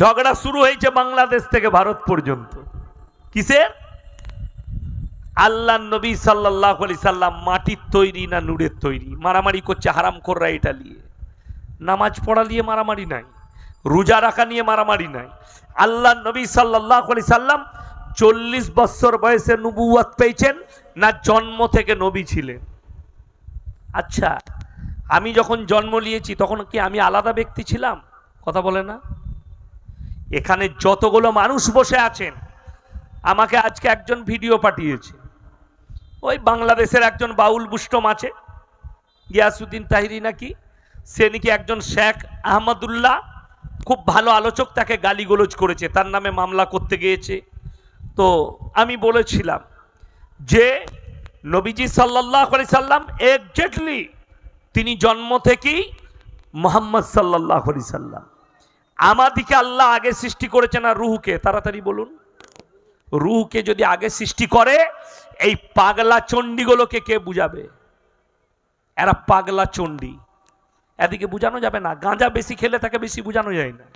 ঝগড়া শুরু হয়েছে বাংলাদেশ থেকে ভারত পর্যন্ত কিসের আল্লাহ নবী সাল্লাহ আলি সাল্লাম মাটির তৈরি না নুড়ের তৈরি মারামারি করছে হারাম কররা এটা নিয়ে নামাজ পড়া নিয়ে মারামারি নাই রোজা রাখা নিয়ে মারামারি নাই আল্লাহ নবী সাল্লাহ আলি সাল্লাম চল্লিশ বৎসর বয়সে নুবুয়াত পেয়েছেন না জন্ম থেকে নবী ছিলেন আচ্ছা আমি যখন জন্ম নিয়েছি তখন কি আমি আলাদা ব্যক্তি ছিলাম কথা বলে না এখানে যতগুলো মানুষ বসে আছেন আমাকে আজকে একজন ভিডিও পাঠিয়েছে ওই বাংলাদেশের একজন বাউল বুষ্টম আছে গিয়াসুদ্দিন তাহিরি নাকি সে নাকি একজন শেখ আহমদুল্লাহ খুব ভালো আলোচক তাকে গালিগোলজ করেছে তার নামে মামলা করতে গিয়েছে তো আমি বলেছিলাম যে নবীজি সাল্লাহ আলি সাল্লাম একজাক্টলি তিনি জন্ম থেকেই মোহাম্মদ সাল্লাহ আলি সাল্লাম আমাদিকে আল্লাহ আগে সৃষ্টি করেছেন আর রুহুকে তাড়াতাড়ি বলুন রুহুকে যদি আগে সৃষ্টি করে এই পাগলা চণ্ডীগুলোকে কে বুঝাবে এরা পাগলা চণ্ডী এদিকে বুঝানো যাবে না গাঁজা বেশি খেলে তাকে বেশি বোঝানো যায় না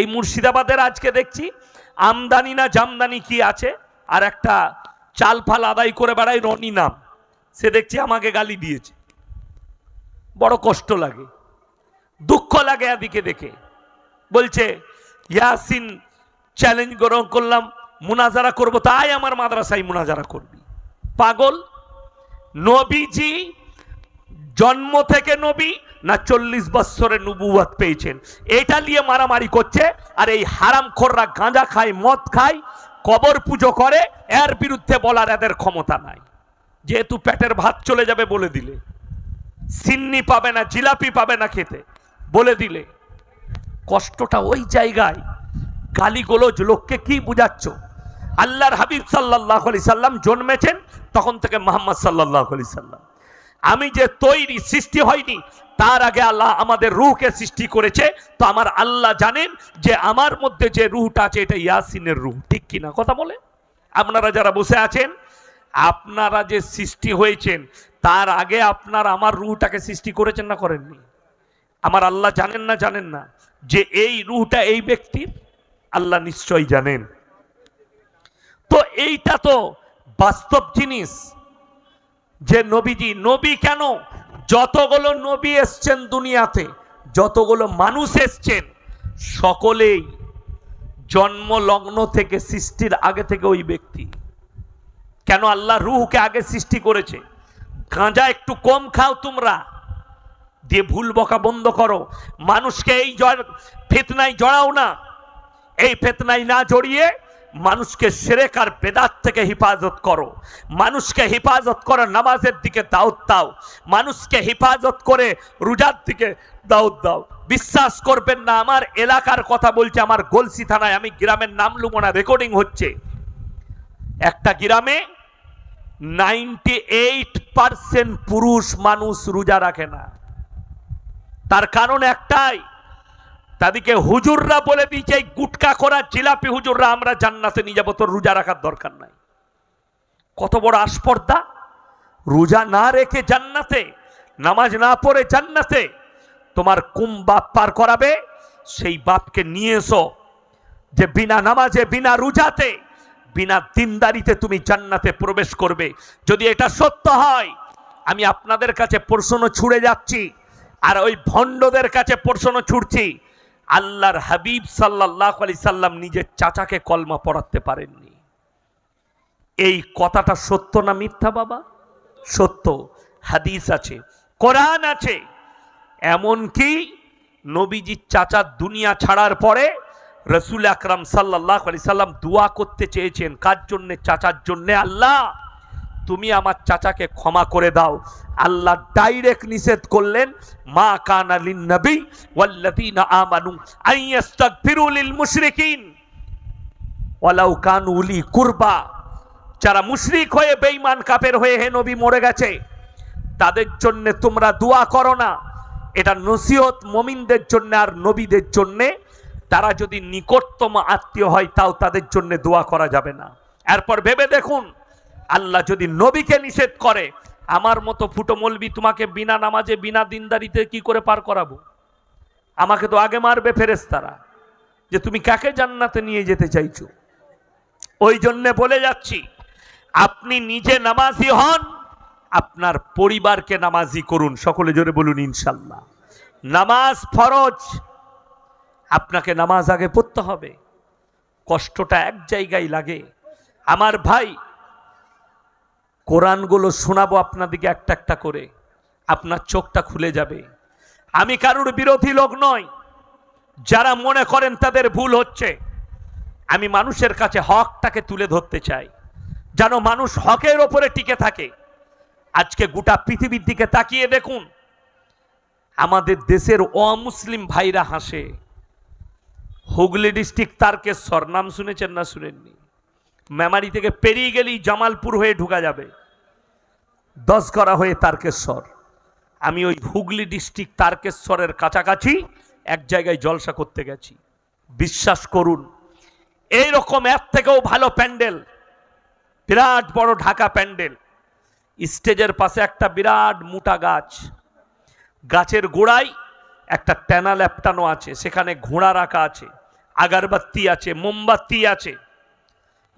এই মুর্শিদাবাদের আজকে দেখছি আমদানি না জামদানি কি আছে আর একটা চাল ফাল আদায় করে বেড়ায় রনি নাম সে দেখছি আমাকে গালি দিয়েছে বড় কষ্ট লাগে দুঃখ লাগে এদিকে দেখে বলছে ইয়াসিন চ্যালেঞ্জ গ্রহণ করলাম মুনাজারা করব তাই আমার মাদ্রাসায় মুনাজারা করবি পাগল নবীজি জন্ম থেকে নবী না চল্লিশ বৎসরে নুবুয়াত পেয়েছেন এটা নিয়ে মারামারি করছে আর এই হারাম খোররা গাঁজা খায় মদ খায় কবর পুজো করে এর বিরুদ্ধে বলার এদের ক্ষমতা নাই যেহেতু পেটের ভাত চলে যাবে বলে দিলে সিন্নি পাবে না জিলাপি পাবে না খেতে বলে দিলে কষ্টটা ওই জায়গায় গালিগোলজ লোককে কি বুঝাচ্ছ আল্লাহর হাবিব সাল্লাহ আলি সাল্লাম জন্মেছেন তখন থেকে মোহাম্মদ সাল্লাহ আলি সাল্লাম আমি যে তৈরি সৃষ্টি হয়নি তার আগে আল্লাহ আমাদের রুহকে সৃষ্টি করেছে তো আমার আল্লাহ জানেন যে আমার মধ্যে যে রুহটা আছে এটা ইয়াসিনের রুহ ঠিক কিনা কথা বলে আপনারা যারা বসে আছেন আপনারা যে সৃষ্টি হয়েছেন তার আগে আপনার আমার রুহটাকে সৃষ্টি করেছেন না করেননি আমার আল্লাহ জানেন না জানেন না যে এই রুহটা এই ব্যক্তির আল্লাহ নিশ্চয় জানেন তো এইটা তো বাস্তব জিনিস যে নবীজি নবী কেন যতগুলো নবী এসছেন দুনিয়াতে যতগুলো মানুষ এসছেন সকলেই জন্মলগ্ন থেকে সৃষ্টির আগে থেকে ওই ব্যক্তি কেন আল্লাহ রুহকে আগে সৃষ্টি করেছে গাঁজা একটু কম খাও তোমরা দিয়ে ভুল বকা বন্ধ করো মানুষকে এই ফেতনায় জড়াও না এই ফেতনায় না জড়িয়ে মানুষকে সেরেক আর বেদাত থেকে হেফাজত করো মানুষকে হেফাজত করে নামাজের দিকে দাউদ দাও মানুষকে হেফাজত করে রোজার দিকে দাউদ দাও বিশ্বাস করবেন না আমার এলাকার কথা বলছে আমার গলসি থানায় আমি গ্রামের নাম লুবো না রেকর্ডিং হচ্ছে একটা গ্রামে নাইনটি এইট পারসেন্ট পুরুষ মানুষ রোজা রাখে না তার কারণ একটাই তাদেরকে হুজুররা বলে দিয়েছে এই গুটকা করা জিলাপি হুজুররা আমরা জান্নাতে নিয়ে যাবো তোর রোজা রাখার দরকার নাই কত বড় আসপর্দা রোজা না রেখে জান্নাতে নামাজ না পড়ে জান্নাতে তোমার কুম বাপ পার করাবে সেই বাপকে নিয়ে এসো যে বিনা নামাজে বিনা রোজাতে বিনা দিনদারিতে তুমি জান্নাতে প্রবেশ করবে যদি এটা সত্য হয় আমি আপনাদের কাছে প্রশ্ন ছুড়ে যাচ্ছি আর ওই ভণ্ডদের কাছে প্রশ্ন ছুটছি আল্লাহর হাবিব সাল্লাহ আলি সাল্লাম নিজের চাচাকে কলমা পড়াতে পারেননি এই কথাটা সত্য না মিথ্যা বাবা সত্য হাদিস আছে কোরআন আছে এমনকি নবীজির চাচা দুনিয়া ছাড়ার পরে রসুল আকরাম সাল্লাহ আলি সাল্লাম দোয়া করতে চেয়েছেন কার জন্যে চাচার জন্যে আল্লাহ তুমি আমার চাচাকে ক্ষমা করে দাও আল্লাহ ডাইরেক্ট নিষেধ করলেন মা কান লিন নবী ওয়াল্লাযীনা ওয়ালাউ উলি কুরবা যারা মুশরিক হয়ে বেঈমান কাপের হয়ে হে নবী মরে গেছে তাদের জন্য তোমরা দোয়া করো না এটা নসিহত মমিনদের জন্য আর নবীদের জন্যে তারা যদি নিকটতম আত্মীয় হয় তাও তাদের জন্য দোয়া করা যাবে না এরপর ভেবে দেখুন আল্লাহ যদি নবীকে নিষেধ করে আমার মতো ফুটো মলবি তোমাকে বিনা নামাজে বিনা দিনদারিতে কি করে পার করাবো আমাকে তো আগে মারবে ফেরেস্তারা যে তুমি কাকে জান্নাতে নিয়ে যেতে চাইছ ওই জন্যে বলে যাচ্ছি আপনি নিজে নামাজি হন আপনার পরিবারকে নামাজি করুন সকলে জোরে বলুন ইনশাল্লাহ নামাজ ফরজ আপনাকে নামাজ আগে পড়তে হবে কষ্টটা এক জায়গায় লাগে আমার ভাই কোরআনগুলো শোনাবো আপনাদেরকে একটা একটা করে আপনার চোখটা খুলে যাবে আমি কারুর বিরোধী লোক নয় যারা মনে করেন তাদের ভুল হচ্ছে আমি মানুষের কাছে হকটাকে তুলে ধরতে চাই যেন মানুষ হকের ওপরে টিকে থাকে আজকে গোটা পৃথিবীর দিকে তাকিয়ে দেখুন আমাদের দেশের অমুসলিম ভাইরা হাসে হুগলি ডিস্ট্রিক্ট তারকেশ্বর নাম শুনেছেন না শুনেননি মেমারি থেকে পেরিয়ে গেলেই জামালপুর হয়ে ঢুকা যাবে দশগড়া হয়ে তারকেশ্বর আমি ওই হুগলি ডিস্ট্রিক্ট তারকেশ্বরের কাছাকাছি এক জায়গায় জলসা করতে গেছি বিশ্বাস করুন এই রকম এর থেকেও ভালো প্যান্ডেল বিরাট বড় ঢাকা প্যান্ডেল স্টেজের পাশে একটা বিরাট মোটা গাছ গাছের গোড়ায় একটা ট্যানা ল্যাপটানো আছে সেখানে ঘোড়া রাখা আছে আগারবাত্তি আছে মোমবাতি আছে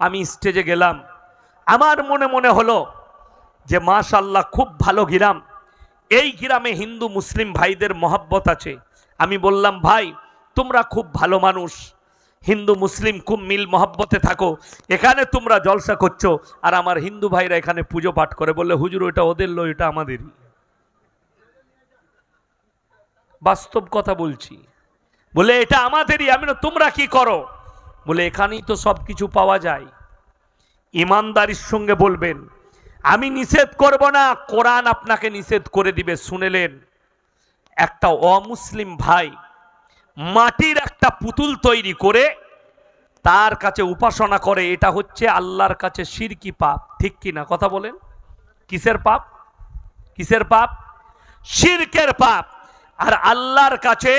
আমি স্টেজে গেলাম আমার মনে মনে হলো যে মাশাল্লাহ খুব ভালো গ্রাম এই গ্রামে হিন্দু মুসলিম ভাইদের মহাব্বত আছে আমি বললাম ভাই তোমরা খুব ভালো মানুষ হিন্দু মুসলিম খুব মিল মহব্বতে থাকো এখানে তোমরা জলসা করছো আর আমার হিন্দু ভাইরা এখানে পুজো পাঠ করে বললে হুজুর ওটা ওদের লো এটা আমাদেরই বাস্তব কথা বলছি বলে এটা আমাদেরই আমি তোমরা কি করো বলে এখানেই তো সব কিছু পাওয়া যায় ইমানদারির সঙ্গে বলবেন আমি নিষেধ করব না কোরআন আপনাকে নিষেধ করে দিবে শুনেলেন একটা অমুসলিম ভাই মাটির একটা পুতুল তৈরি করে তার কাছে উপাসনা করে এটা হচ্ছে আল্লাহর কাছে সিরকি পাপ ঠিক কি না কথা বলেন কিসের পাপ কিসের পাপ শিরকের পাপ আর আল্লাহর কাছে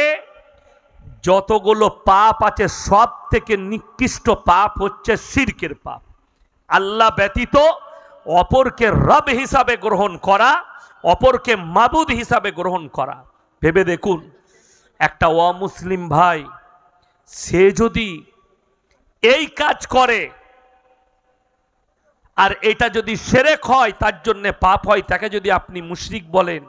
যতগুলো পাপ আছে সব থেকে নিকৃষ্ট পাপ হচ্ছে শিরকের পাপ আল্লাহ ব্যতীত অপরকে রব হিসাবে গ্রহণ করা অপরকে মাবুদ হিসাবে গ্রহণ করা ভেবে দেখুন একটা অমুসলিম ভাই সে যদি এই কাজ করে আর এটা যদি সেরেক হয় তার জন্যে পাপ হয় তাকে যদি আপনি মুশরিক বলেন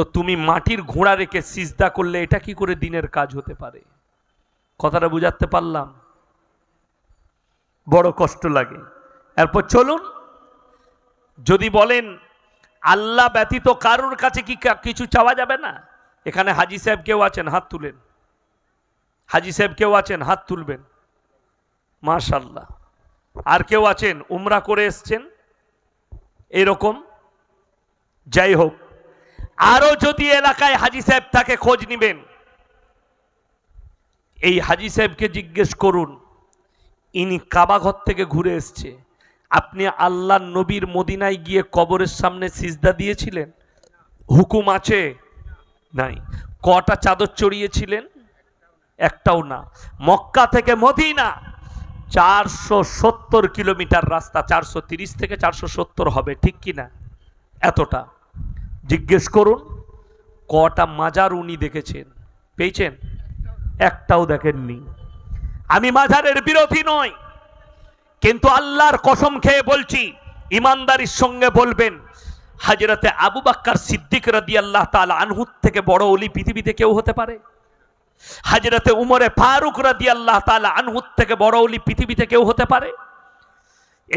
তো তুমি মাটির ঘোড়া রেখে সিজদা করলে এটা কি করে দিনের কাজ হতে পারে কথাটা বুঝাতে পারলাম বড় কষ্ট লাগে এরপর চলুন যদি বলেন আল্লাহ ব্যতীত কারোর কাছে কি কিছু চাওয়া যাবে না এখানে হাজি সাহেব কেউ আছেন হাত তুলেন হাজি সাহেব কেউ আছেন হাত তুলবেন মাশাল্লাহ আর কেউ আছেন উমরা করে এসছেন এরকম যাই হোক আরো যদি এলাকায় হাজি সাহেব তাকে খোঁজ নিবেন এই হাজি সাহেবকে জিজ্ঞেস করুন ইনি কাবাঘর থেকে ঘুরে এসছে আপনি আল্লাহ নবীর মদিনায় গিয়ে কবরের সামনে সিজদা দিয়েছিলেন হুকুম আছে নাই কটা চাদর চড়িয়েছিলেন একটাও না মক্কা থেকে মদিনা চারশো সত্তর কিলোমিটার রাস্তা চারশো তিরিশ থেকে চারশো সত্তর হবে ঠিক কি না এতটা জিজ্ঞেস করুন কটা মাজার উনি দেখেছেন পেয়েছেন একটাও দেখেননি আমি মাজারের বিরোধী নয় কিন্তু আল্লাহর কসম খেয়ে বলছি ইমানদারির সঙ্গে বলবেন হাজিরাতে আবু বাক্কার সিদ্দিক রাদি আল্লাহ তাল আনহুত থেকে বড় অলি পৃথিবীতে কেউ হতে পারে হাজিরাতে উমরে ফারুক রাদি আল্লাহ তাল আনহুত থেকে বড় অলি পৃথিবীতে কেউ হতে পারে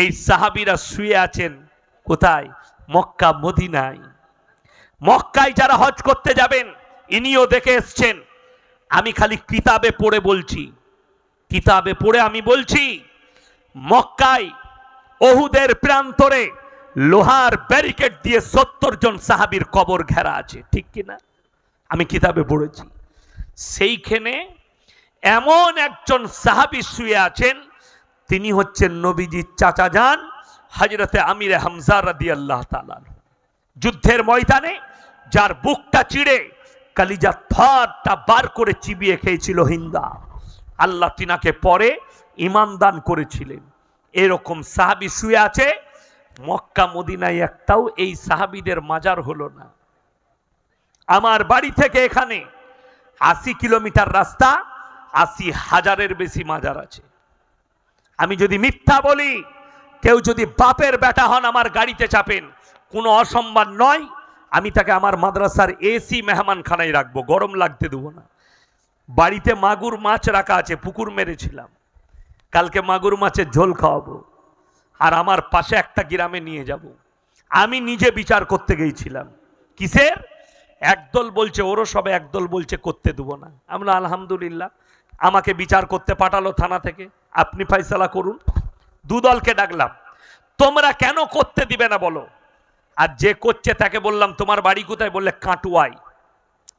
এই সাহাবিরা শুয়ে আছেন কোথায় মক্কা মদিনায় মক্কায় যারা হজ করতে যাবেন ইনিও দেখে এসছেন আমি খালি কিতাবে পড়ে বলছি কিতাবে পড়ে আমি বলছি মক্কায় অহুদের প্রান্তরে লোহার ব্যারিকেড দিয়ে সত্তর জন সাহাবির কবর ঘেরা আছে ঠিক কিনা আমি কিতাবে পড়েছি সেইখানে এমন একজন সাহাবি শুয়ে আছেন তিনি হচ্ছেন নবীজির চাচা যান হজরতে আমির হামজার রাদি আল্লাহ তালান যুদ্ধের ময়দানে যার বুকটা চিড়ে কালিজা থরটা বার করে চিবিয়ে খেয়েছিল হিন্দা আল্লাহ তিনাকে পরে ইমান দান করেছিলেন এরকম সাহাবি শুয়ে আছে মক্কা মদিনায় একটাও এই সাহাবিদের মাজার হলো না আমার বাড়ি থেকে এখানে আশি কিলোমিটার রাস্তা আশি হাজারের বেশি মাজার আছে আমি যদি মিথ্যা বলি কেউ যদি বাপের বেটা হন আমার গাড়িতে চাপেন কোনো অসম্মান নয় আমি তাকে আমার মাদ্রাসার এসি মেহমানখানায় রাখবো গরম লাগতে দেবো না বাড়িতে মাগুর মাছ রাখা আছে পুকুর মেরেছিলাম কালকে মাগুর মাছের ঝোল খাওয়াবো আর আমার পাশে একটা গ্রামে নিয়ে যাব। আমি নিজে বিচার করতে গিয়েছিলাম কিসের একদল বলছে ওরও সবে একদল বলছে করতে দেবো না আমরা আলহামদুলিল্লাহ আমাকে বিচার করতে পাঠালো থানা থেকে আপনি ফাইসলা করুন দুদলকে ডাকলাম তোমরা কেন করতে দিবে না বলো আর যে করছে তাকে বললাম তোমার বাড়ি কোথায় বললে কাটুয়ায়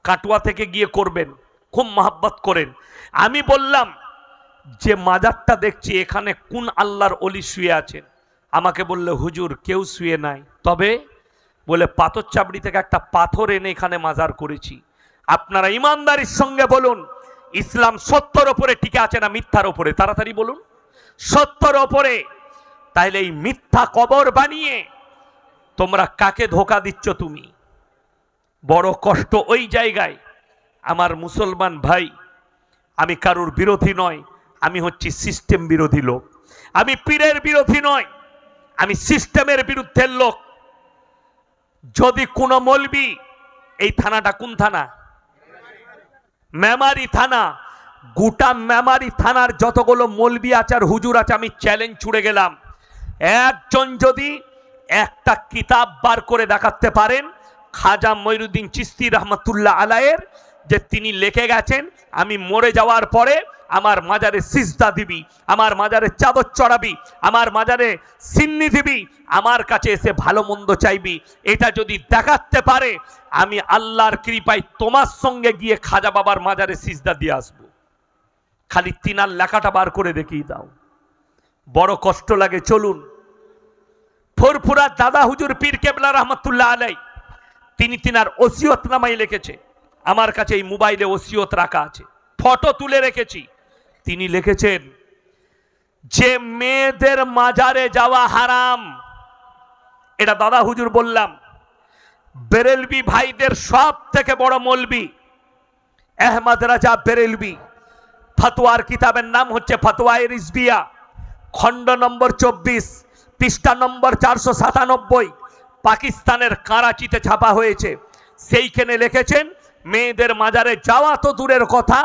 কাটুয়া থেকে গিয়ে করবেন খুব মহাব্বত করেন আমি বললাম যে মাজারটা দেখছি এখানে কোন আল্লাহর অলি শুয়ে আছেন আমাকে বললে হুজুর কেউ শুয়ে নাই তবে বলে পাথর চাবড়ি থেকে একটা পাথর এনে এখানে মাজার করেছি আপনারা ইমানদারির সঙ্গে বলুন ইসলাম সত্যর ওপরে টিকে আছে না মিথ্যার ওপরে তাড়াতাড়ি বলুন সত্যর ওপরে তাইলে এই মিথ্যা কবর বানিয়ে তোমরা কাকে ধোকা দিচ্ছ তুমি বড় কষ্ট ওই জায়গায় আমার মুসলমান ভাই আমি কারুর বিরোধী নয় আমি হচ্ছি সিস্টেম বিরোধী লোক আমি পীরের বিরোধী নয় আমি সিস্টেমের বিরুদ্ধের লোক যদি কোনো মলবি এই থানাটা কোন থানা মেমারি থানা গোটা মেমারি থানার যতগুলো মলবি আচার হুজুর আছে আমি চ্যালেঞ্জ ছুড়ে গেলাম একজন যদি একটা কিতাব বার করে দেখাতে পারেন খাজা ময়রুদ্দিন চিস্তি রহমতুল্লাহ আলায়ের যে তিনি লেখে গেছেন আমি মরে যাওয়ার পরে আমার মাজারে সিজদা দিবি আমার মাজারে চাদর চড়াবি আমার মাজারে সিন্নি দিবি আমার কাছে এসে ভালো মন্দ চাইবি এটা যদি দেখাতে পারে আমি আল্লাহর কৃপায় তোমার সঙ্গে গিয়ে খাজা বাবার মাজারে সিজদা দিয়ে আসব খালি তিনার লেখাটা বার করে দেখিয়ে দাও বড় কষ্ট লাগে চলুন ফোরফুরা দাদা হুজুর পীর কেবলা রহমতুল্লাহ আলাই তিনি তিনার ওসিয়ত নামাই লিখেছে আমার কাছে এই মোবাইলে ওসিয়ত রাখা আছে ফটো তুলে রেখেছি তিনি লিখেছেন যে মেয়েদের মাজারে যাওয়া হারাম এটা দাদা হুজুর বললাম বেরেলবি ভাইদের সব থেকে বড় মলবি আহমদ রাজা বেরেলবি ফাতোয়ার কিতাবের নাম হচ্ছে ফাতোয়ায়ের রিসবিয়া খণ্ড নম্বর চব্বিশ পৃষ্ঠা নম্বর চারশো সাতানব্বই পাকিস্তানের কারাচিতে ছাপা হয়েছে সেইখানে লিখেছেন মেয়েদের মাজারে যাওয়া তো দূরের কথা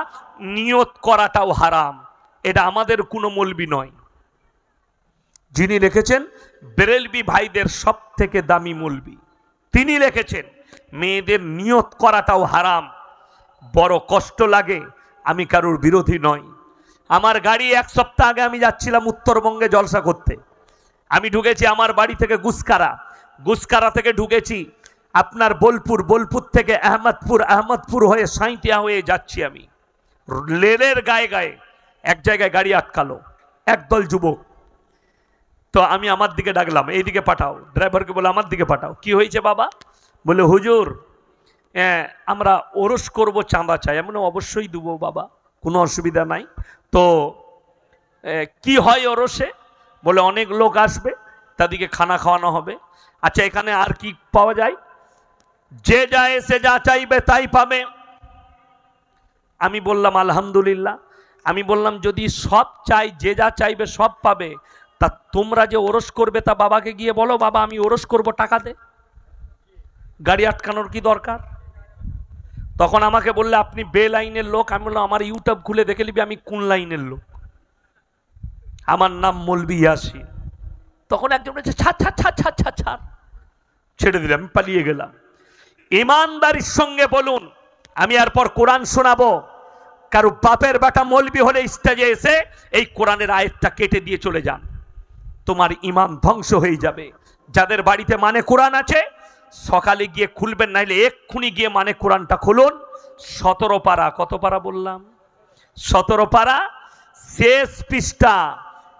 নিয়ত করাটাও হারাম এটা আমাদের কোনো মলবি নয় যিনি লিখেছেন বেরেলবি ভাইদের সব থেকে দামি মলবি তিনি লিখেছেন মেয়েদের নিয়ত করাটাও হারাম বড় কষ্ট লাগে আমি কারোর বিরোধী নয় আমার গাড়ি এক সপ্তাহ আগে আমি যাচ্ছিলাম উত্তরবঙ্গে জলসা করতে আমি ঢুকেছি আমার বাড়ি থেকে গুসকারা গুসকারা থেকে ঢুকেছি আপনার বোলপুর বোলপুর থেকে আহমদপুর আহমদপুর হয়ে সাঁইতিয়া হয়ে যাচ্ছি আমি লেলের গায়ে গায়ে এক জায়গায় গাড়ি আটকালো একদল যুবক তো আমি আমার দিকে ডাকলাম এই দিকে পাঠাও ড্রাইভারকে বলে আমার দিকে পাঠাও কি হয়েছে বাবা বলে হুজুর আমরা ওরস করব চাঁদা চাই এমন অবশ্যই দেবো বাবা কোনো অসুবিধা নাই তো কি হয় ওরসে বলে অনেক লোক আসবে তাদেরকে খানা খাওয়ানো হবে আচ্ছা এখানে আর কি পাওয়া যায় যে যায় সে যা চাইবে তাই পাবে আমি বললাম আলহামদুলিল্লাহ আমি বললাম যদি সব চাই যে যা চাইবে সব পাবে তা তোমরা যে ওরস করবে তা বাবাকে গিয়ে বলো বাবা আমি ওরস করব টাকা দে গাড়ি আটকানোর কি দরকার তখন আমাকে বললে আপনি বে লাইনের লোক আমি বললাম আমার ইউটিউব খুলে দেখে নিবি আমি কোন লাইনের লোক আমার নাম মলবি ইয়াসি তখন একজন বলেছে ছা ছা ছা ছা ছা ছাড় ছেড়ে দিলাম পালিয়ে গেলাম ইমানদারির সঙ্গে বলুন আমি এরপর কোরআন শোনাবো কারো বাপের বেটা মলবি হলে স্টেজে এসে এই কোরআনের আয়েরটা কেটে দিয়ে চলে যান তোমার ইমান ধ্বংস হয়ে যাবে যাদের বাড়িতে মানে কোরআন আছে সকালে গিয়ে খুলবেন নাইলে এক্ষুনি গিয়ে মানে কোরআনটা খুলুন সতেরো পারা কত পারা বললাম সতেরো পারা শেষ পৃষ্ঠা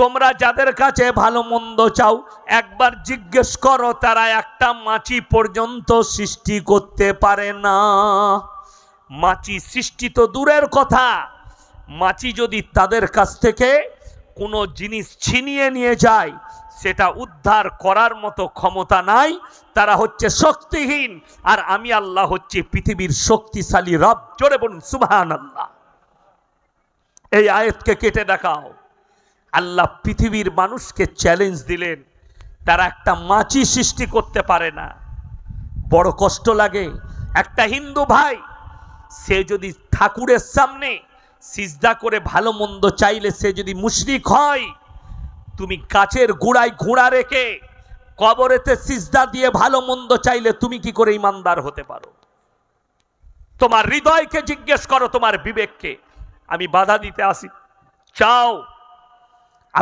তোমরা যাদের কাছে ভালো মন্দ চাও একবার জিজ্ঞেস করো তারা একটা মাছি পর্যন্ত সৃষ্টি করতে পারে না মাছি সৃষ্টি তো দূরের কথা মাছি যদি তাদের কাছ থেকে কোনো জিনিস ছিনিয়ে নিয়ে যায় সেটা উদ্ধার করার মতো ক্ষমতা নাই তারা হচ্ছে শক্তিহীন আর আমি আল্লাহ হচ্ছে পৃথিবীর শক্তিশালী রব জোরে বলুন সুবাহ আল্লাহ এই আয়তকে কেটে দেখাও আল্লাহ পৃথিবীর মানুষকে চ্যালেঞ্জ দিলেন তারা একটা মাছি সৃষ্টি করতে পারে না বড় কষ্ট লাগে একটা হিন্দু ভাই সে যদি ঠাকুরের সামনে সিজদা করে ভালো মন্দ চাইলে সে যদি মুশরিক হয় তুমি গাছের গোড়ায় ঘোড়া রেখে কবরেতে সিজদা দিয়ে ভালো মন্দ চাইলে তুমি কি করে ইমানদার হতে পারো তোমার হৃদয়কে জিজ্ঞেস করো তোমার বিবেককে আমি বাধা দিতে আসি চাও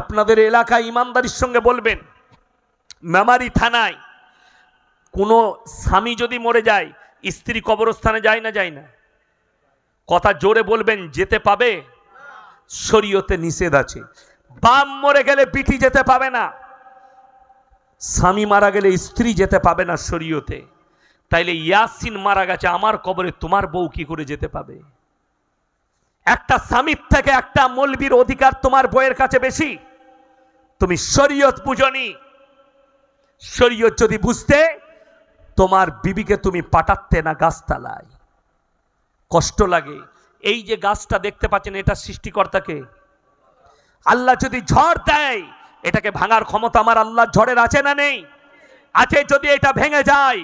আপনাদের এলাকায় ইমানদারির সঙ্গে বলবেন মেমারি থানায় কোনো স্বামী যদি মরে যায় স্ত্রী কবরস্থানে যায় না যায় না কথা জোরে বলবেন যেতে পাবে শরীয়তে নিষেধ আছে বাম মরে গেলে পিটি যেতে পাবে না স্বামী মারা গেলে স্ত্রী যেতে পাবে না শরীয়তে তাইলে ইয়াসিন মারা গেছে আমার কবরে তোমার বউ কি করে যেতে পাবে একটা সামিপ থেকে একটা মলবির অধিকার তোমার বইয়ের কাছে বেশি তুমি শরীয়ত বুঝনি শরীয়ত যদি বুঝতে তোমার বিবিকে তুমি পাঠাতে না গাছতালায় কষ্ট লাগে এই যে গাছটা দেখতে পাচ্ছেন এটা সৃষ্টিকর্তাকে আল্লাহ যদি ঝড় দেয় এটাকে ভাঙার ক্ষমতা আমার আল্লাহ ঝড়ের আছে না নেই আছে যদি এটা ভেঙে যায়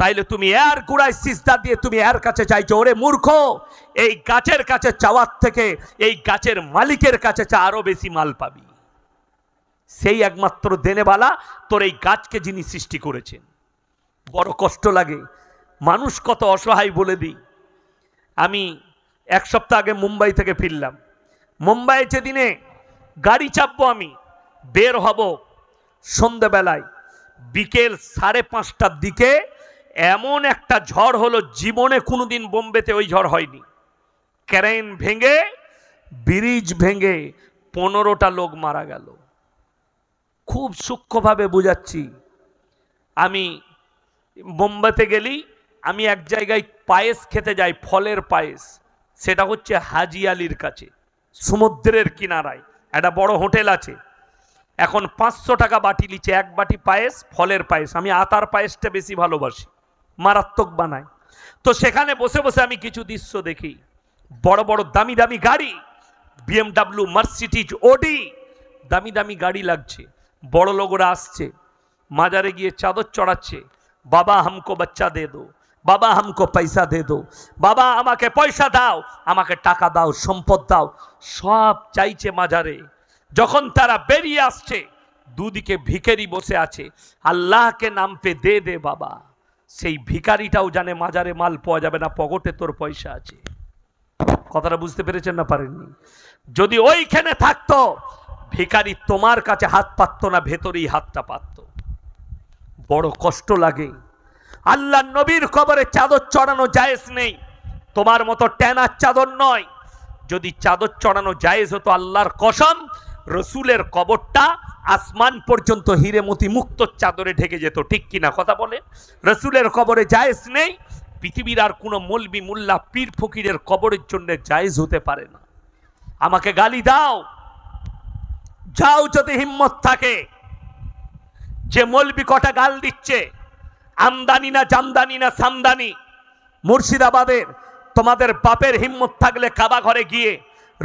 তাইলে তুমি এর গুড়ায় সিস্তা দিয়ে তুমি এর কাছে চাইছো ওরে মূর্খ এই গাছের কাছে চাওয়ার থেকে এই গাছের মালিকের কাছে চা আরো বেশি মাল পাবি সেই একমাত্র দেনেবালা তোর এই গাছকে যিনি সৃষ্টি করেছেন বড় কষ্ট লাগে মানুষ কত অসহায় বলে দিই আমি এক সপ্তাহ আগে মুম্বাই থেকে ফিরলাম মুম্বাইয়ে যেদিনে গাড়ি চাপবো আমি বের হব সন্ধেবেলায় বিকেল সাড়ে পাঁচটার দিকে এমন একটা ঝড় হলো জীবনে কোনোদিন বোম্বেতে ওই ঝড় হয়নি ক্যারেন ভেঙে ব্রিজ ভেঙে পনেরোটা লোক মারা গেল খুব সূক্ষ্মভাবে বুঝাচ্ছি আমি বোম্বেতে গেলি আমি এক জায়গায় পায়েস খেতে যাই ফলের পায়েস সেটা হচ্ছে হাজি আলির কাছে সমুদ্রের কিনারায় একটা বড় হোটেল আছে এখন পাঁচশো টাকা বাটি লিচে এক বাটি পায়েস ফলের পায়েস আমি আতার পায়েসটা বেশি ভালোবাসি মারাত্মক বানায় তো সেখানে বসে বসে আমি কিছু দৃশ্য দেখি বড় বড় দামি দামি গাড়ি বিএমডাব্লিউ মার্সিডিজ ওডি দামি দামি গাড়ি লাগছে বড় লোকরা আসছে মাজারে গিয়ে চাদর চড়াচ্ছে বাবা হামকো বাচ্চা দে দো বাবা হামকো পয়সা দে দো বাবা আমাকে পয়সা দাও আমাকে টাকা দাও সম্পদ দাও সব চাইছে মাজারে যখন তারা বেরিয়ে আসছে দুদিকে ভিকেরি বসে আছে আল্লাহকে নাম পে দে দে বাবা সেই ভিকারিটাও জানে মাজারে মাল পাওয়া যাবে না পকেটে তোর পয়সা আছে কথাটা বুঝতে পেরেছেন না পারেননি যদি ওইখানে থাকতো ভিকারি তোমার কাছে হাত পাততো না ভেতরেই হাতটা পাতত বড় কষ্ট লাগে আল্লাহ নবীর কবরে চাদর চড়ানো জায়েজ নেই তোমার মতো ট্যানার চাদর নয় যদি চাদর চড়ানো জায়েজ হতো আল্লাহর কসম রসুলের কবরটা আসমান পর্যন্ত হিরেমতি মুক্ত চাদরে ঢেকে যেত ঠিক কিনা কথা বলেন রসুলের কবরে জায়েজ নেই পৃথিবীর আর কোনো মলবি মোল্লা পীর ফকিরের কবরের জন্য জায়েজ হতে পারে না আমাকে গালি দাও যাও যদি হিম্মত থাকে যে মলবি কটা গাল দিচ্ছে আমদানি না জামদানি না সামদানি মুর্শিদাবাদের তোমাদের বাপের হিম্মত থাকলে কাবা ঘরে গিয়ে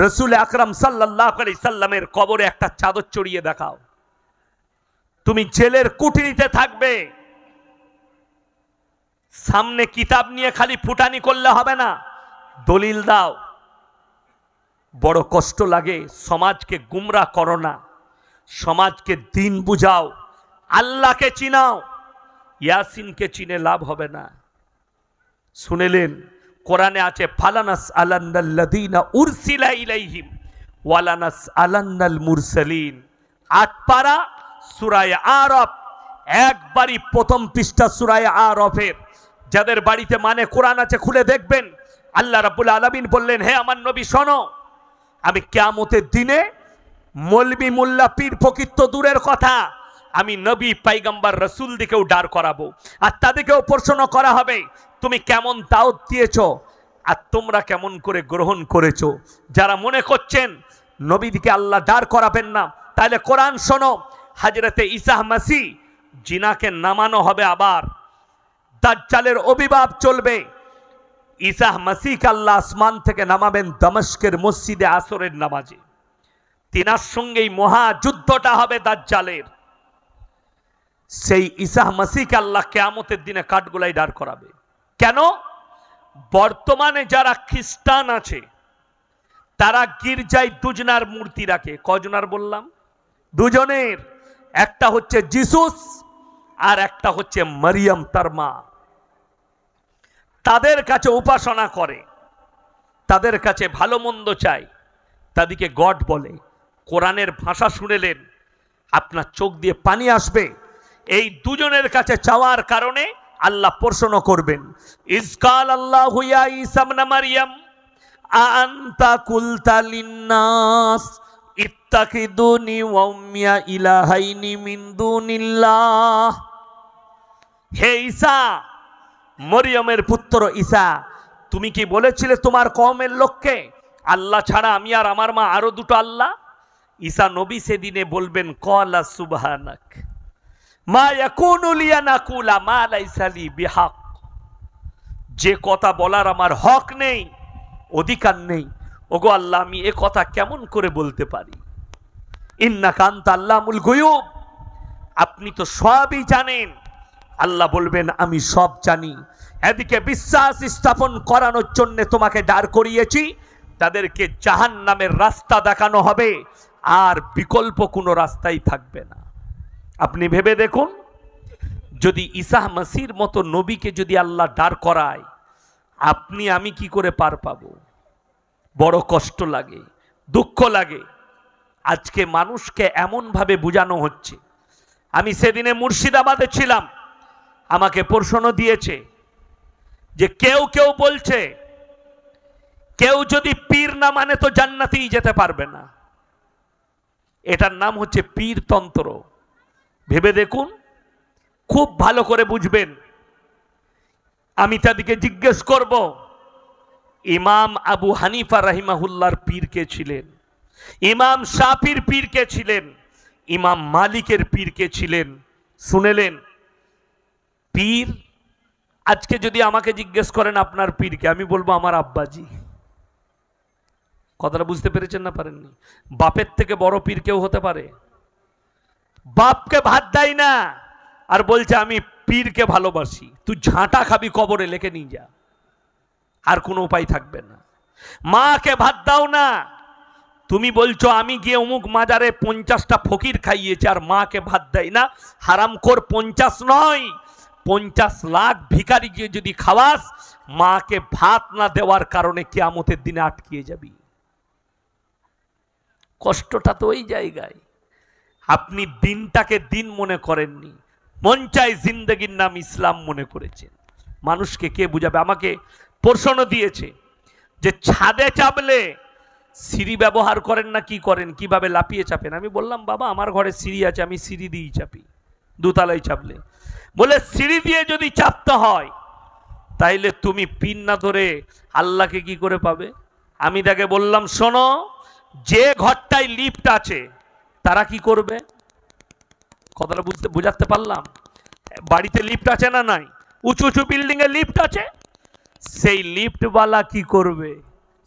রসুল আকরাম সাল্লাহ সাল্লামের কবরে একটা চাদর চড়িয়ে দেখাও তুমি জেলের কুটিরিতে থাকবে সামনে কিতাব নিয়ে খালি ফুটানি করলে হবে না দলিল দাও বড় কষ্ট লাগে সমাজকে গুমরা করো না সমাজকে দিন বুঝাও আল্লাহকে চিনাও ইয়াসিনকে চিনে লাভ হবে না শুনেলেন কোরআনে আছে ফালানাস আলান্নাল্লাযীনা উরসিলা ইলাইহিম ওয়ালানাস আলান্নাল মুরসালিন আটপাড়া সূরা আরাফ একবারই প্রথম পৃষ্ঠা সূরা আরফের যাদের বাড়িতে মানে কোরআন আছে খুলে দেখবেন আল্লাহ রাব্বুল আলামিন বললেন হে আমার নবী শোনো আমি কিয়ামতের দিনে মলবি মোল্লা পীর ফকির তো দূরের কথা আমি নবী পাইগাম্বার রসুল দিকেও ডার করাবো আর তাদেরকেও প্রশ্ন করা হবে তুমি কেমন দাওত দিয়েছ আর তোমরা কেমন করে গ্রহণ করেছ যারা মনে করছেন নবীদিকে আল্লাহ দাঁড় করাবেন না তাহলে কোরআন শোনো হাজরাতে ইসাহ মাসি জিনাকে নামানো হবে আবার দাজ্জালের অভিভাব চলবে ইসাহ মাসিক আল্লাহ আসমান থেকে নামাবেন দমস্কের মসজিদে আসরের নামাজে তিনার সঙ্গেই মহাযুদ্ধটা হবে দাজ্জালের সেই ইসাহ মাসিক আল্লাহ কেয়ামতের দিনে কাঠগুলাই দাঁড় করাবে কেন বর্তমানে যারা খ্রিস্টান আছে তারা গির্জায় দুজনার মূর্তি রাখে কজনার বললাম দুজনের একটা হচ্ছে জিসুস আর একটা হচ্ছে মারিয়াম তার মা তাদের কাছে উপাসনা করে তাদের কাছে ভালো মন্দ চায় তাদেরকে গড বলে কোরআনের ভাষা শুনেলেন আপনার চোখ দিয়ে পানি আসবে এই দুজনের কাছে চাওয়ার কারণে আল্লাহ প্রশ্ন করবেন ইসকাল আল্লাহ হুয়া ইসামনা মারিয়াম আন্তা কুলতা লিন্নাস ইত্তাকিদুনি ওয়াম্মিয়া ইলাহাইনি মিন দুনিল্লাহ হে ঈসা মরিয়মের পুত্র ঈসা তুমি কি বলেছিলে তোমার কমের লোককে আল্লাহ ছাড়া আমি আর আমার মা আরো দুটো আল্লাহ ঈসা নবী সেদিনে বলবেন কলা সুবহানাক মা ইয়াকুনুলিয়া মা বিহাক যে কথা বলার আমার হক নেই অধিকার নেই ওগো আল্লাহ আমি এ কথা কেমন করে বলতে পারি ইন্না কান্ত আল্লামুল গুয়ুব আপনি তো সবই জানেন আল্লাহ বলবেন আমি সব জানি এদিকে বিশ্বাস স্থাপন করানোর জন্য তোমাকে দাঁড় করিয়েছি তাদেরকে জাহান নামের রাস্তা দেখানো হবে আর বিকল্প কোনো রাস্তাই থাকবে না আপনি ভেবে দেখুন যদি ইসাহ মাসির মতো নবীকে যদি আল্লাহ দাঁড় করায় আপনি আমি কি করে পার পাব বড় কষ্ট লাগে দুঃখ লাগে আজকে মানুষকে এমনভাবে বোঝানো হচ্ছে আমি সেদিনে মুর্শিদাবাদে ছিলাম আমাকে প্রশ্ন দিয়েছে যে কেউ কেউ বলছে কেউ যদি পীর না মানে তো জান্নাতেই যেতে পারবে না এটার নাম হচ্ছে পীরতন্ত্র ভেবে দেখুন খুব ভালো করে বুঝবেন আমি তাদেরকে জিজ্ঞেস করব ইমাম আবু হানিফা রাহিমাহুল্লার পীর কে ছিলেন ইমাম সাফির পীর কে ছিলেন ইমাম মালিকের পীর কে ছিলেন শুনেলেন পীর আজকে যদি আমাকে জিজ্ঞেস করেন আপনার পীরকে আমি বলবো আমার আব্বাজি কথাটা বুঝতে পেরেছেন না পারেননি বাপের থেকে বড় পীর কেউ হতে পারে বাপকে ভাত দেয় না আর বলছে আমি পীরকে ভালোবাসি তুই ঝাঁটা খাবি কবরে লেখে নিয়ে যা আর কোনো উপায় থাকবে না মাকে ভাত দাও না তুমি বলছো আমি গিয়ে অমুক মাজারে পঞ্চাশটা ফকির খাইয়েছি আর মাকে ভাত দেয় না হারামখোর পঞ্চাশ নয় পঞ্চাশ লাখ ভিকারি গিয়ে যদি খাওয়াস মাকে ভাত না দেওয়ার কারণে কেয়ামতের দিনে আটকিয়ে যাবি কষ্টটা তো ওই জায়গায় আপনি দিনটাকে দিন মনে করেননি মন চাই জিন্দগির নাম ইসলাম মনে করেছেন মানুষকে কে বুঝাবে আমাকে প্রশ্ন দিয়েছে যে ছাদে চাপলে সিঁড়ি ব্যবহার করেন না কি করেন কিভাবে লাপিয়ে চাপেন আমি বললাম বাবা আমার ঘরে সিঁড়ি আছে আমি সিঁড়ি দিয়েই চাপি দুতলায় চাপলে বলে সিঁড়ি দিয়ে যদি চাপতে হয় তাইলে তুমি পিন না ধরে আল্লাহকে কি করে পাবে আমি তাকে বললাম শোনো যে ঘরটায় লিফট আছে তারা কি করবে কথাটা বুঝতে বোঝাতে পারলাম বাড়িতে লিফট আছে না নাই উঁচু উঁচু বিল্ডিংয়ে লিফট আছে সেই লিফটওয়ালা কি করবে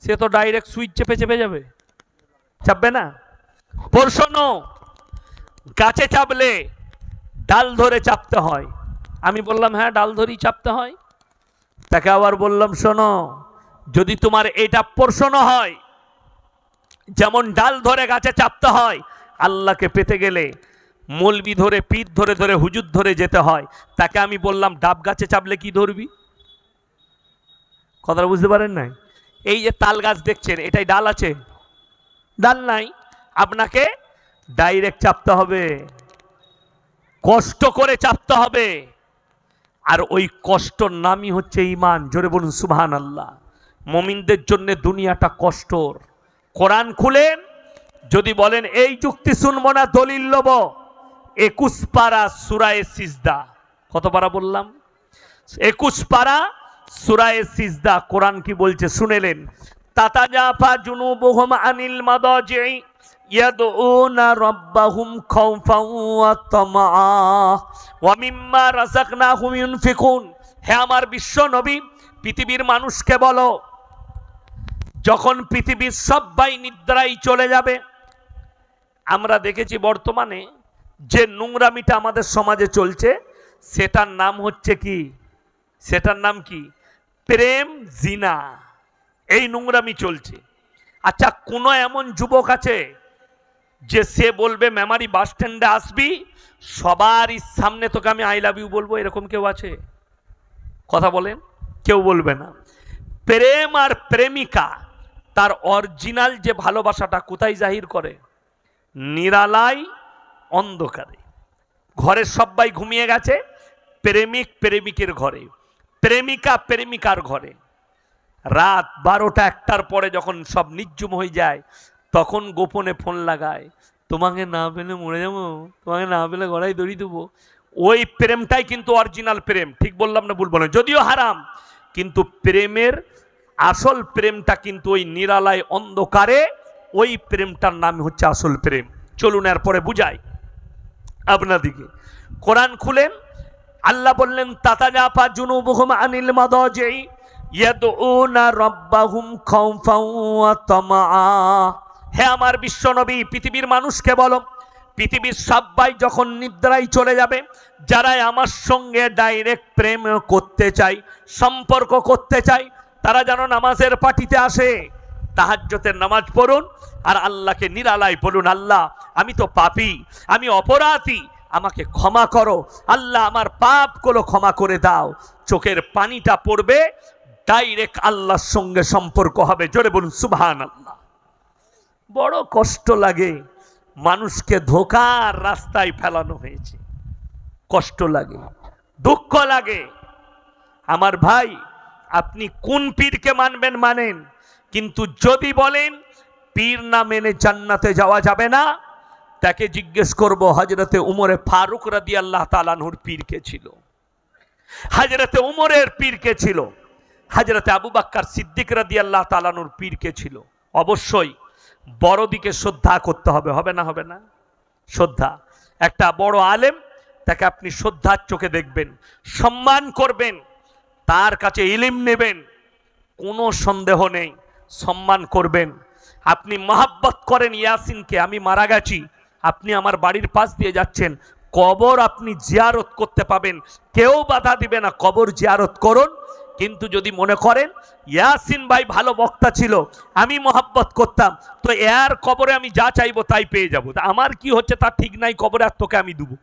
সে তো ডাইরেক্ট সুইচ চেপে চেপে যাবে চাপবে না পরশন গাছে চাপলে ডাল ধরে চাপতে হয় আমি বললাম হ্যাঁ ডাল ধরেই চাপতে হয় তাকে আবার বললাম শোনো যদি তোমার এটা পরশন হয় যেমন ডাল ধরে গাছে চাপতে হয় আল্লাহকে পেতে গেলে মলবি ধরে পিঠ ধরে ধরে হুজুর ধরে যেতে হয় তাকে আমি বললাম ডাব গাছে চাপলে কি ধরবি কথাটা বুঝতে পারেন নাই এই যে তাল গাছ দেখছেন এটাই ডাল আছে ডাল নাই আপনাকে ডাইরেক্ট চাপতে হবে কষ্ট করে চাপতে হবে আর ওই কষ্টর নামই হচ্ছে ইমান জোরে বলুন সুবহান আল্লাহ মমিনদের জন্যে দুনিয়াটা কষ্টর কোরআন খুলেন যদি বলেন এই যুক্তি শুনব না দলিল লব একুশ পারা সুরায় সিজদা কত পারা বললাম একুশ পারা সুরায় সিজদা কোরআন কি বলছে শুনেলেন তাতাজাফা জুনুবুহুম আনিল মাদাজি ইয়াদউনা রাব্বাহুম খাওফাও আমার বিশ্ব পৃথিবীর মানুষকে বলো যখন পৃথিবীর সবাই নিদ্রায় চলে যাবে আমরা দেখেছি বর্তমানে যে নোংরামিটা আমাদের সমাজে চলছে সেটার নাম হচ্ছে কি সেটার নাম কি প্রেম জিনা এই নোংরামি চলছে আচ্ছা কোনো এমন যুবক আছে যে সে বলবে মেমারি বাস স্ট্যান্ডে আসবি সবারই সামনে তোকে আমি আই লাভ ইউ বলবো এরকম কেউ আছে কথা বলেন কেউ বলবে না প্রেম আর প্রেমিকা তার অরিজিনাল যে ভালোবাসাটা কোথায় জাহির করে নিরালাই অন্ধকারে ঘরের সবাই ঘুমিয়ে গেছে প্রেমিক প্রেমিকের ঘরে প্রেমিকা প্রেমিকার ঘরে রাত বারোটা একটার পরে যখন সব নির্জুম হয়ে যায় তখন গোপনে ফোন লাগায় তোমাকে না পেলে মরে যাবো তোমাকে না পেলে গড়াই দড়ি দেবো ওই প্রেমটাই কিন্তু অরিজিনাল প্রেম ঠিক বললাম না বলবো না যদিও হারাম কিন্তু প্রেমের আসল প্রেমটা কিন্তু ওই নিরালায় অন্ধকারে ওই প্রেমটার নাম হচ্ছে আসল প্রেম চলুন এরপরে বুঝাই আপনাদিকে কোরআন খুলেন আল্লাহ বললেন তাতা জাপা জুনু বহুম আনিল মাদজেই হে আমার বিশ্বনবী পৃথিবীর মানুষকে বলো পৃথিবীর সবাই যখন নিদ্রায় চলে যাবে যারাই আমার সঙ্গে ডাইরেক্ট প্রেম করতে চাই সম্পর্ক করতে চাই তারা যেন নামাজের পার্টিতে আসে তাহাজ্যতের নামাজ পড়ুন আর আল্লাহকে নিরালায় বলুন আল্লাহ আমি তো পাপি আমি অপরাধী আমাকে ক্ষমা করো আল্লাহ আমার পাপগুলো ক্ষমা করে দাও চোখের পানিটা পড়বে ডাইরেক্ট আল্লাহর সঙ্গে সম্পর্ক হবে জোরে বলুন সুবহান আল্লাহ বড় কষ্ট লাগে মানুষকে ধোকার রাস্তায় ফেলানো হয়েছে কষ্ট লাগে দুঃখ লাগে আমার ভাই আপনি কোন পীরকে মানবেন মানেন কিন্তু যদি বলেন পীর না মেনে জান্নাতে যাওয়া যাবে না তাকে জিজ্ঞেস করব হজরতে উমরে ফারুক রাদি আল্লাহ তালানহুর পীরকে ছিল হজরতে উমরের পীরকে ছিল হজরতে আবু বাক্কার সিদ্দিক রাদি আল্লাহ তালানুর পীরকে ছিল অবশ্যই বড়দিকে শ্রদ্ধা করতে হবে হবে না হবে না শ্রদ্ধা একটা বড় আলেম তাকে আপনি শ্রদ্ধার চোখে দেখবেন সম্মান করবেন তার কাছে ইলিম নেবেন কোনো সন্দেহ নেই সম্মান করবেন আপনি মহাব্বত করেন ইয়াসিনকে আমি মারা গেছি আপনি আমার বাড়ির পাশ দিয়ে যাচ্ছেন কবর আপনি জিয়ারত করতে পাবেন কেউ বাধা দিবে না কবর জিয়ারত করুন কিন্তু যদি মনে করেন ইয়াসিন ভাই ভালো বক্তা ছিল আমি মহাব্বত করতাম তো এর কবরে আমি যা চাইবো তাই পেয়ে যাবো আমার কি হচ্ছে তার ঠিক নাই কবরে আর তোকে আমি দেবো